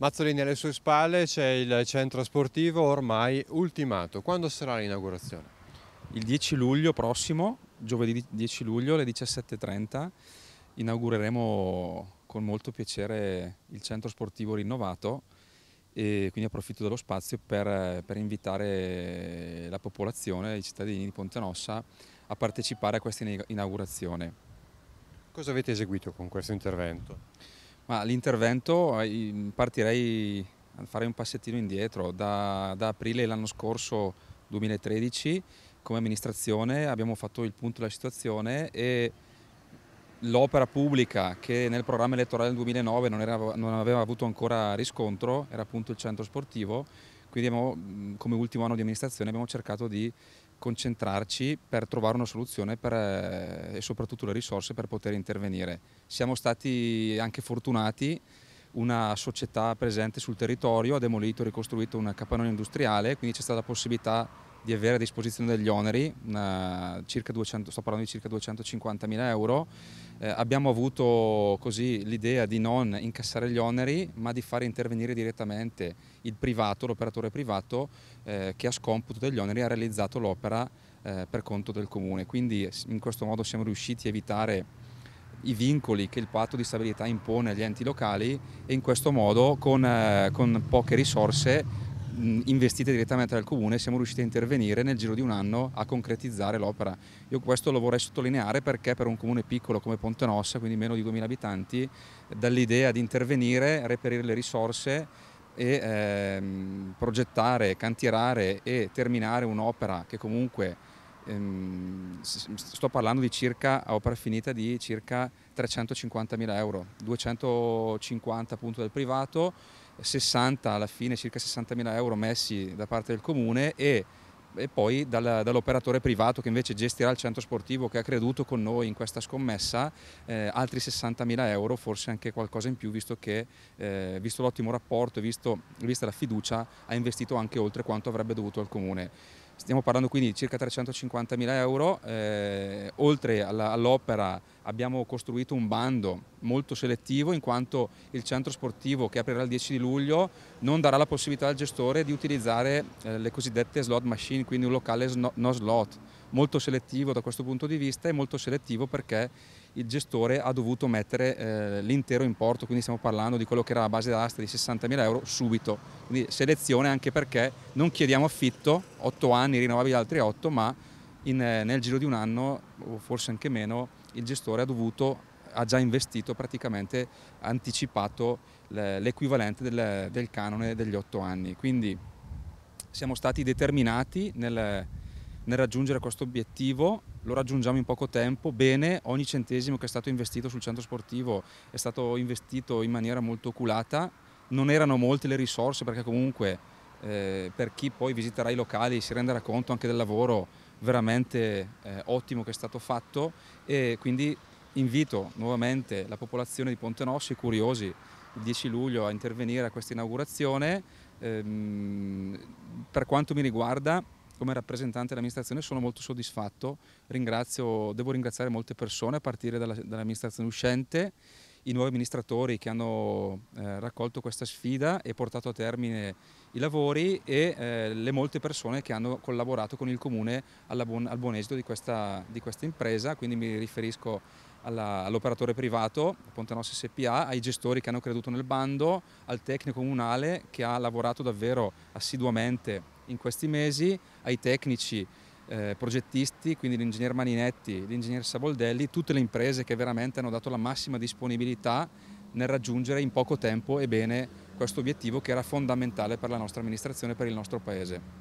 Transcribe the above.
Mazzolini alle sue spalle c'è il centro sportivo ormai ultimato. Quando sarà l'inaugurazione? Il 10 luglio prossimo, giovedì 10 luglio alle 17.30, inaugureremo con molto piacere il centro sportivo rinnovato e quindi approfitto dello spazio per, per invitare la popolazione, i cittadini di Pontenossa a partecipare a questa inaugurazione. Cosa avete eseguito con questo intervento? l'intervento eh, partirei, farei un passettino indietro, da, da aprile l'anno scorso 2013 come amministrazione abbiamo fatto il punto della situazione e l'opera pubblica che nel programma elettorale del 2009 non, era, non, aveva avuto ancora riscontro, era appunto il centro sportivo, quindi abbiamo, come ultimo anno di amministrazione abbiamo cercato di concentrarci per trovare una soluzione per, eh, e soprattutto le risorse per poter intervenire. Siamo stati anche fortunati, una società presente sul territorio ha demolito e ricostruito un capannone industriale, quindi c'è stata la possibilità di avere a disposizione degli oneri, una, eh, 200, sto parlando di circa 250.000 euro, eh, abbiamo avuto così l'idea di non incassare gli oneri ma di fare intervenire direttamente il privato, l'operatore privato eh, che a scomputo degli oneri ha realizzato l'opera eh, per conto del comune. Quindi in questo modo siamo riusciti a evitare i vincoli che il patto di stabilità impone agli enti locali e in questo modo con, eh, con poche risorse investite direttamente dal comune, siamo riusciti a intervenire nel giro di un anno a concretizzare l'opera. Io questo lo vorrei sottolineare perché per un comune piccolo come Ponte Nossa, quindi meno di 2000 abitanti, dall'idea di intervenire, reperire le risorse e ehm, progettare, cantierare e terminare un'opera che comunque ehm, sto parlando di circa, a opera finita di circa 350.000 euro, 250 appunto del privato 60 alla fine circa 60.000 euro messi da parte del comune e, e poi dal, dall'operatore privato che invece gestirà il centro sportivo che ha creduto con noi in questa scommessa eh, altri 60.000 euro, forse anche qualcosa in più visto, che, eh, visto l'ottimo rapporto, e vista la fiducia, ha investito anche oltre quanto avrebbe dovuto al comune. Stiamo parlando quindi di circa 350 mila euro, eh, oltre all'opera abbiamo costruito un bando molto selettivo in quanto il centro sportivo che aprirà il 10 di luglio non darà la possibilità al gestore di utilizzare eh, le cosiddette slot machine, quindi un locale no slot molto selettivo da questo punto di vista e molto selettivo perché il gestore ha dovuto mettere eh, l'intero importo, quindi stiamo parlando di quello che era la base d'asta di 60.000 euro subito, quindi selezione anche perché non chiediamo affitto, 8 anni rinnovabili altri 8, ma in, eh, nel giro di un anno o forse anche meno il gestore ha dovuto ha già investito praticamente anticipato l'equivalente del, del, canone degli 8 anni quindi siamo stati determinati nel, nel raggiungere questo obiettivo lo raggiungiamo in poco tempo, bene, ogni centesimo che è stato investito sul centro sportivo è stato investito in maniera molto oculata, non erano molte le risorse perché comunque eh, per chi poi visiterà i locali si renderà conto anche del lavoro veramente eh, ottimo che è stato fatto e quindi invito nuovamente la popolazione di Ponte Nossi, i curiosi, il 10 luglio a intervenire a questa inaugurazione. Ehm, per quanto mi riguarda come rappresentante dell'amministrazione sono molto soddisfatto, Ringrazio, devo ringraziare molte persone a partire dall'amministrazione uscente, i nuovi amministratori che hanno eh, raccolto questa sfida e portato a termine i lavori e eh, le molte persone che hanno collaborato con il Comune buon, al buon esito di questa, di questa impresa, quindi mi riferisco all'operatore all privato, Ponte SPA, ai gestori che hanno creduto nel bando, al tecnico comunale che ha lavorato davvero assiduamente in questi mesi ai tecnici, eh, progettisti, quindi l'ingegner Maninetti, l'ingegner Saboldelli, tutte le imprese che veramente hanno dato la massima disponibilità nel raggiungere in poco tempo e bene questo obiettivo che era fondamentale per la nostra amministrazione e per il nostro Paese.